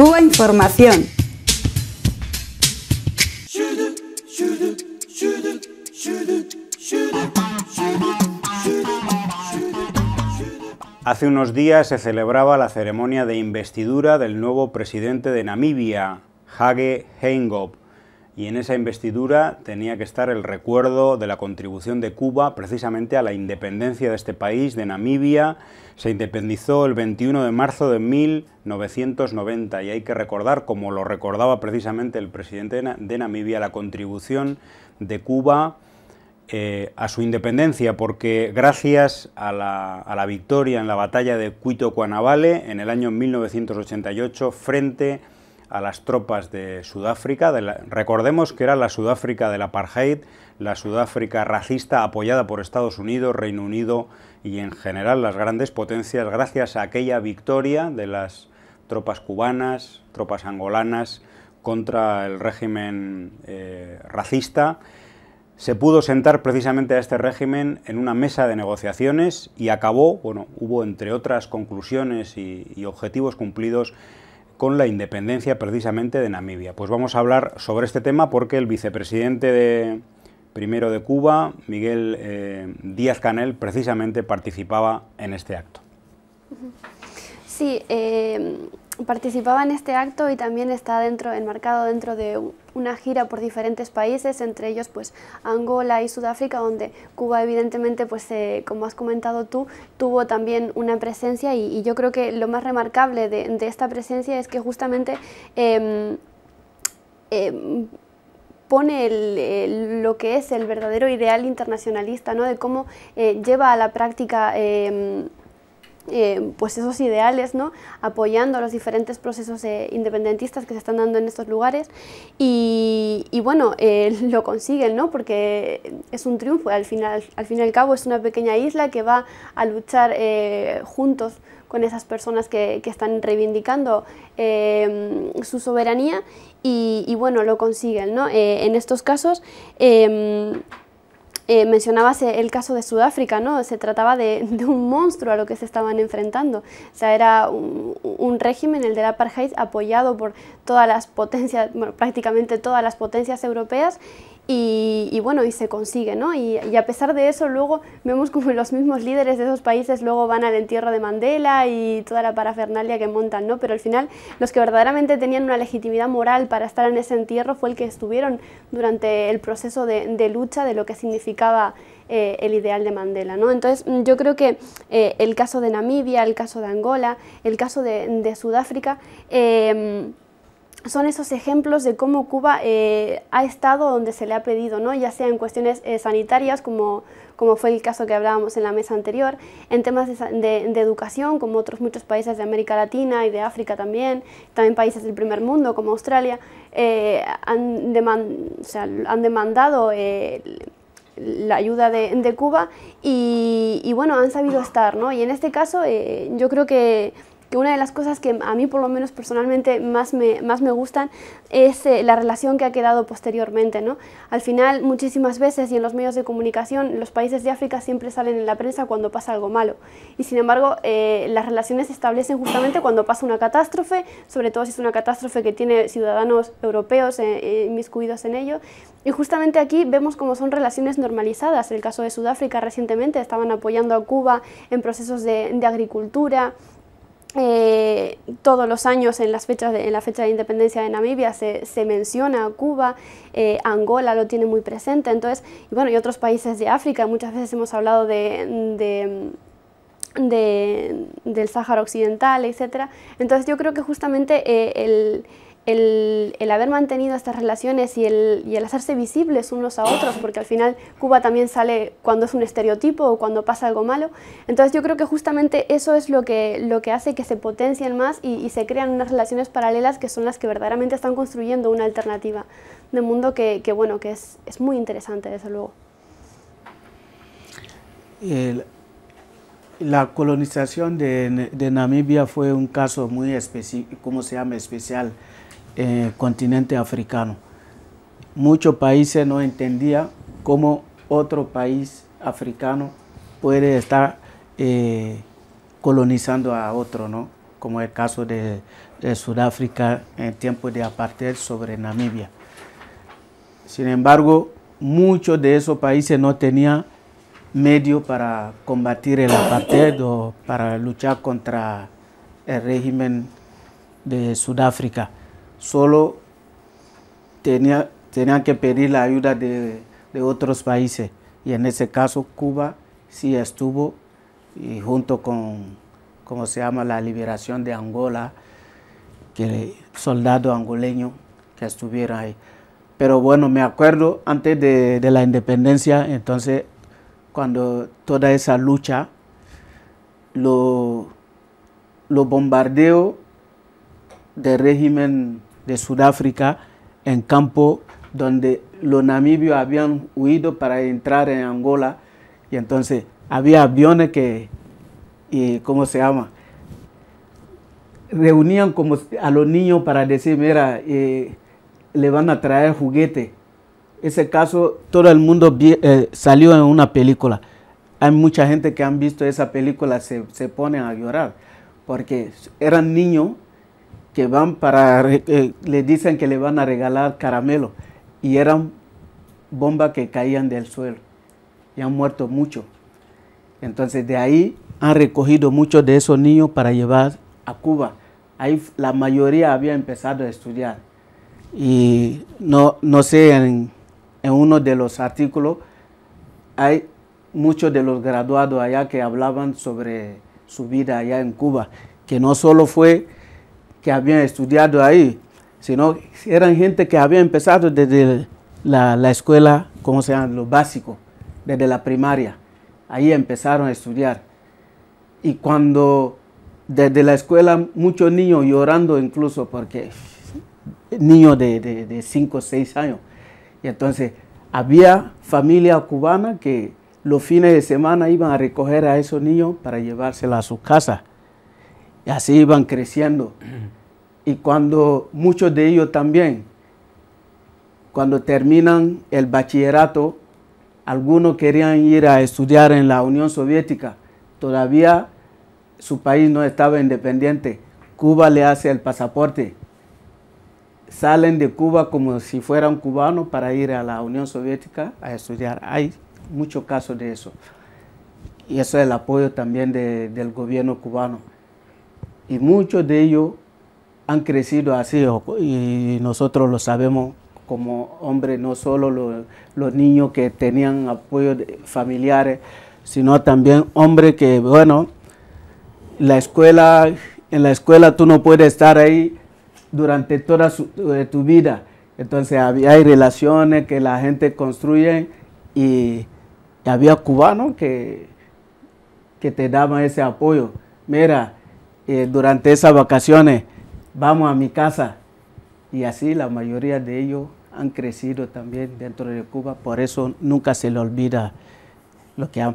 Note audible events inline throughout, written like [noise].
Cuba Información. Hace unos días se celebraba la ceremonia de investidura del nuevo presidente de Namibia, Hage Heingop y en esa investidura tenía que estar el recuerdo de la contribución de Cuba precisamente a la independencia de este país, de Namibia. Se independizó el 21 de marzo de 1990 y hay que recordar, como lo recordaba precisamente el presidente de Namibia, la contribución de Cuba eh, a su independencia, porque gracias a la, a la victoria en la batalla de Cuito Cuanavale en el año 1988 frente a a las tropas de Sudáfrica. recordemos que era la Sudáfrica del apartheid, la Sudáfrica racista apoyada por Estados Unidos, Reino Unido y en general las grandes potencias gracias a aquella victoria de las tropas cubanas, tropas angolanas contra el régimen eh, racista se pudo sentar precisamente a este régimen en una mesa de negociaciones y acabó, bueno, hubo entre otras conclusiones y objetivos cumplidos con la independencia precisamente de Namibia. Pues vamos a hablar sobre este tema porque el vicepresidente de, primero de Cuba, Miguel eh, Díaz Canel, precisamente participaba en este acto. Sí, eh, participaba en este acto y también está dentro, enmarcado dentro de una gira por diferentes países, entre ellos pues Angola y Sudáfrica, donde Cuba evidentemente, pues eh, como has comentado tú, tuvo también una presencia y, yo creo que lo más remarcable de, esta presencia es que justamente em, em, pone lo que es el verdadero ideal internacionalista, ¿no? de cómo eh, lleva a la práctica em, eh, pues esos ideales, ¿no? apoyando los diferentes procesos eh, independentistas que se están dando en estos lugares y, bueno, eh, [laughs] lo consiguen, ¿no? porque es un triunfo, al, final, al fin y al cabo es una pequeña isla que va a luchar juntos con esas personas que, están reivindicando su soberanía y, bueno, lo consiguen. en estos casos, em, eh, mencionabas eh, el caso de Sudáfrica, ¿no? Se trataba [laughs] de, un monstruo a lo que se estaban enfrentando. O sea, era un, régimen, el del apartheid, apoyado por todas las potencias, prácticamente todas las potencias europeas y, bueno, y se consigue, ¿no? Y, a pesar de eso, luego vemos como los mismos líderes de esos países luego van al entierro de Mandela y toda la parafernalia que montan, ¿no? Pero al final, los que verdaderamente tenían una legitimidad moral para estar en ese entierro fue el que estuvieron durante el proceso de, lucha de lo que significaba eh, el ideal de Mandela, ¿no? Entonces, mm, yo creo que eh, el caso de Namibia, el caso de Angola, el caso de, Sudáfrica... Eh, son esos ejemplos de cómo Cuba eh, ha estado donde se le ha pedido, ¿no? ya sea en cuestiones eh, sanitarias, como, como fue el caso que hablábamos en la mesa anterior, en temas de, educación, como otros muchos países de América Latina y de África también, también países del primer mundo como Australia, eh, han, demand, han, demandado la ayuda de, Cuba y, bueno, han sabido estar, ¿no? Y en este caso yo creo que que una de las cosas que a mí por lo menos personalmente más me, más me gustan es eh, la relación que ha quedado posteriormente. ¿no? Al final muchísimas veces y en los medios de comunicación los países de África siempre salen en la prensa cuando pasa algo malo y sin embargo eh, las relaciones se establecen justamente cuando pasa una catástrofe, sobre todo si es una catástrofe que tiene ciudadanos europeos eh, inmiscuidos en ello y justamente aquí vemos cómo son relaciones normalizadas. El caso de Sudáfrica recientemente estaban apoyando a Cuba en procesos de, de agricultura, eh, todos los años en, las fechas en la fecha de independencia de Namibia se, menciona a Cuba, eh, Angola lo tiene muy presente, entonces, y bueno, y otros países de África, muchas veces hemos hablado de, del Sáhara Occidental, etc. Entonces yo creo que justamente eh, el, el, haber mantenido estas relaciones y el, y el, hacerse visibles unos a otros, [coughs] porque al final Cuba también sale cuando es un estereotipo o cuando pasa algo malo. Entonces yo creo que justamente eso es lo que, lo que hace que se potencien más y, se crean unas relaciones paralelas que son las que verdaderamente están construyendo una alternativa de mundo que, bueno, que es, muy interesante, desde luego. la colonización de, Namibia fue un caso muy se llama? especial eh, continente africano. Muchos países no entendían cómo otro país africano puede estar eh, colonizando a otro, ¿no? como el caso de, Sudáfrica en tiempos de apartheid sobre Namibia. Sin embargo, muchos de esos países no tenían medios para combatir el apartheid o para luchar contra el régimen de Sudáfrica solo tenía, que pedir la ayuda de, otros países. Y en ese caso Cuba sí estuvo y junto con, cómo se llama?, la liberación de Angola, que soldado angoleño que estuviera ahí. Pero bueno, me acuerdo antes de, la independencia, entonces cuando toda esa lucha, los lo bombardeos del régimen de Sudáfrica en campo donde los namibios habían huido para entrar en Angola y entonces había aviones que, y, ¿cómo se llama? Reunían como a los niños para decir, mira, eh, le van a traer juguete. Ese caso todo el mundo eh, salió en una película. Hay mucha gente que han visto esa película, se, se ponen a llorar, porque eran niños que van para, eh, le dicen que le van a regalar caramelo y eran bombas que caían del suelo y han muerto muchos. Entonces de ahí han recogido muchos de esos niños para llevar a Cuba. Ahí la mayoría había empezado a estudiar. Y no, no sé, en, en uno de los artículos hay muchos de los graduados allá que hablaban sobre su vida allá en Cuba, que no solo fue que habían estudiado ahí, sino eran gente que había empezado desde la, escuela, como se llama? Lo básico, desde la primaria. Ahí empezaron a estudiar. Y cuando desde la escuela muchos niños llorando incluso porque niños de 5 o 6 años. Y entonces había familia cubana que los fines de semana iban a recoger a esos niños para llevárselos a su casa y así iban creciendo. Y cuando muchos de ellos también, cuando terminan el bachillerato, algunos querían ir a estudiar en la Unión Soviética. Todavía su país no estaba independiente. Cuba le hace el pasaporte. Salen de Cuba como si fueran cubanos para ir a la Unión Soviética a estudiar. Hay muchos casos de eso. Y eso es el apoyo también del gobierno cubano y muchos de ellos han crecido así y nosotros lo sabemos como hombres, no solo los, niños que tenían apoyo familiares, sino también hombres que, bueno, la escuela, en la escuela tú no puedes estar ahí durante toda eh, tu vida. Entonces había, hay relaciones que la gente construye y, había cubanos que, que te daban ese apoyo. Mira, eh, durante esas vacaciones, vamos a mi casa. Y así la mayoría de ellos han crecido también dentro de Cuba, por eso nunca se le olvida lo que,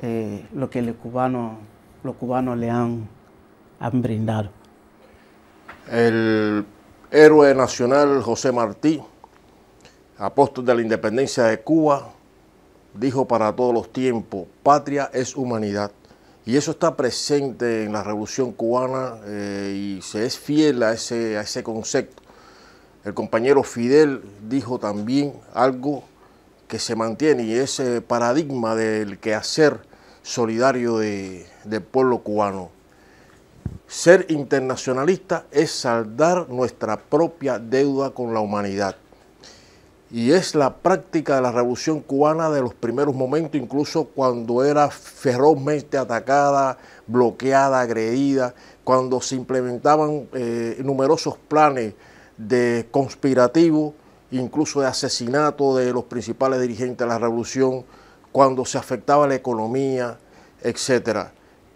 eh, lo que los cubanos, los cubanos le han, han brindado. El héroe nacional José Martí, apóstol de la independencia de Cuba, dijo para todos los tiempos, patria es humanidad. Y eso está presente en la Revolución cubana eh, y se es fiel a ese, a ese concepto. El compañero Fidel dijo también algo que se mantiene y ese paradigma del quehacer solidario de, del pueblo cubano. Ser internacionalista es saldar nuestra propia deuda con la humanidad y es la práctica de la revolución cubana de los primeros momentos, incluso cuando era ferozmente atacada, bloqueada, agredida, cuando se implementaban eh, numerosos planes de conspirativo, incluso de asesinato de los principales dirigentes de la revolución, cuando se afectaba la economía, etc.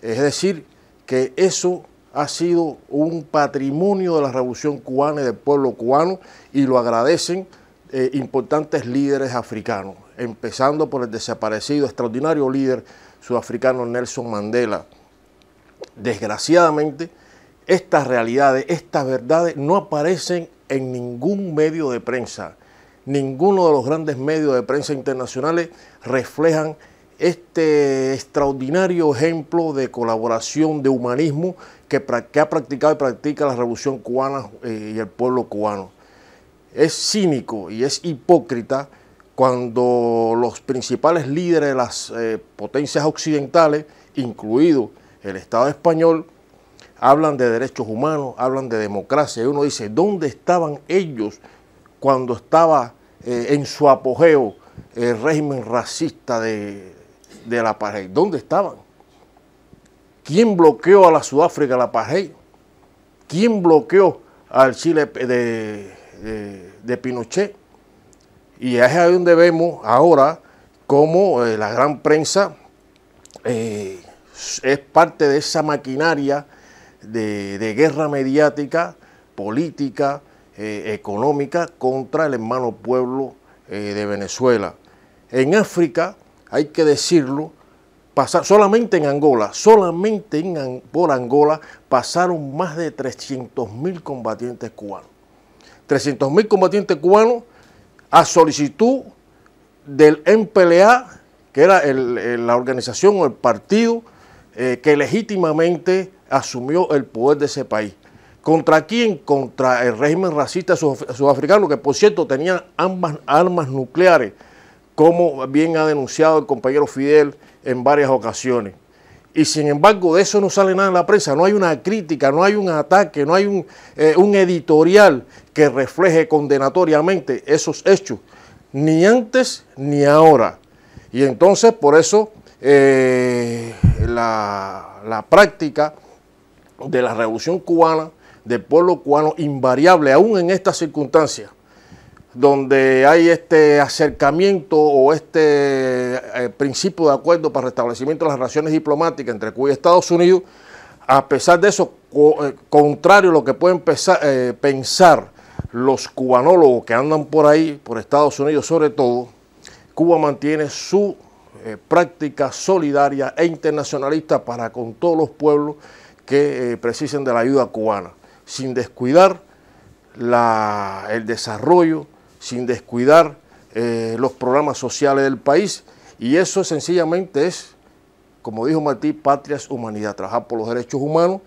Es decir, que eso ha sido un patrimonio de la revolución cubana y del pueblo cubano y lo agradecen eh, importantes líderes africanos, empezando por el desaparecido, extraordinario líder sudafricano Nelson Mandela. Desgraciadamente, estas realidades, estas verdades no aparecen en ningún medio de prensa. Ninguno de los grandes medios de prensa internacionales reflejan este extraordinario ejemplo de colaboración, de humanismo que, ha practicado y practica la revolución cubana eh, y el pueblo cubano es cínico y es hipócrita cuando los principales líderes de las eh, potencias occidentales, incluido el Estado español, hablan de derechos humanos, hablan de democracia. Y uno dice, ¿dónde estaban ellos cuando estaba eh, en su apogeo el régimen racista de, la apartheid. ¿Dónde estaban? ¿Quién bloqueó a la Sudáfrica la apartheid? ¿Quién bloqueó al Chile de eh, de Pinochet. Y es ahí donde vemos ahora cómo eh, la gran prensa eh, es parte de esa maquinaria de, guerra mediática, política, económica contra el hermano pueblo de Venezuela. En África, hay que decirlo, solamente en Angola, solamente en, por Angola pasaron más de 300.000 mil combatientes cubanos. 300.000 combatientes cubanos a solicitud del MPLA, que era la organización o el partido eh, que legítimamente asumió el poder de ese país. ¿Contra quién? Contra el régimen racista sudafricano, que por cierto tenía ambas armas nucleares, como bien ha denunciado el compañero Fidel en varias ocasiones. Y sin embargo, de eso no sale nada en la prensa. No hay una crítica, no hay un ataque, no hay un, eh, editorial que refleje condenatoriamente esos hechos, ni antes ni ahora. Y entonces, por eso, eh, la, la práctica de la revolución cubana, del pueblo cubano, invariable, aún en estas circunstancias, donde hay este acercamiento o este eh, principio de acuerdo para restablecimiento de las relaciones diplomáticas entre Cuba y Estados Unidos, a pesar de eso, eh, contrario a lo que pueden eh, pensar los cubanólogos que andan por ahí, por Estados Unidos sobre todo, Cuba mantiene su práctica solidaria e internacionalista para con todos los pueblos que precisen de la ayuda cubana, sin descuidar el desarrollo sin descuidar eh, los programas sociales del país. Y eso sencillamente es, como dijo Martí, patrias humanidad, trabajar por los derechos humanos.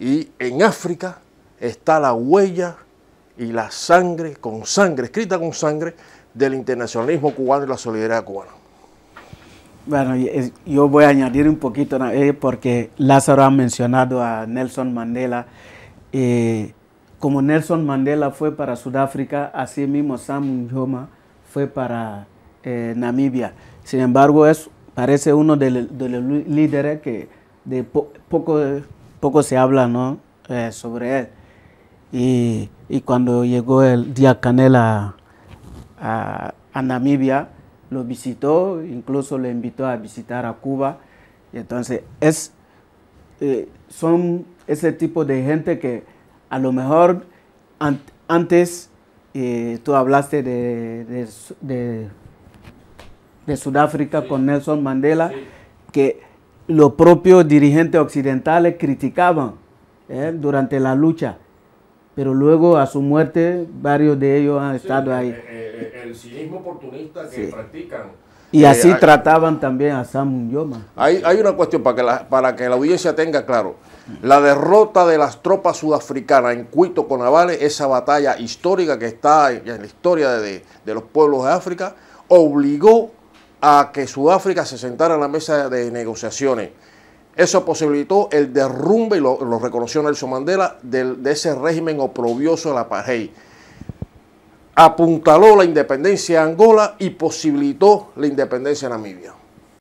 Y en África está la huella y la sangre, con sangre, escrita con sangre, del internacionalismo cubano y la solidaridad cubana. Bueno, yo voy a añadir un poquito eh, porque Lázaro ha mencionado a Nelson Mandela. Eh, como Nelson Mandela fue para Sudáfrica, así mismo Sam Nujoma fue para eh, Namibia. Sin embargo, es, parece uno de, los líderes que de poco, poco se habla eh, sobre él. Y, cuando llegó el día Canela a, Namibia, lo visitó, incluso lo invitó a visitar a Cuba. Y entonces, es, eh, son ese tipo de gente que a lo mejor antes eh, tú hablaste de, Sudáfrica con Nelson Mandela, que los propios dirigentes occidentales criticaban eh, durante la lucha, pero luego a su muerte varios de ellos han estado ahí. Eh, el, cinismo oportunista que practican. Y así trataban también a Sam Yoma. Hay, una cuestión para que la audiencia tenga claro. La derrota de las tropas sudafricanas en Cuito Conavales, esa batalla histórica que está en la historia de, los pueblos de África, obligó a que Sudáfrica se sentara a la mesa de negociaciones. Eso posibilitó el derrumbe, y lo, reconoció Nelson Mandela, de, ese régimen oprobioso de la apartheid. Apuntaló la independencia de Angola y posibilitó la independencia de Namibia.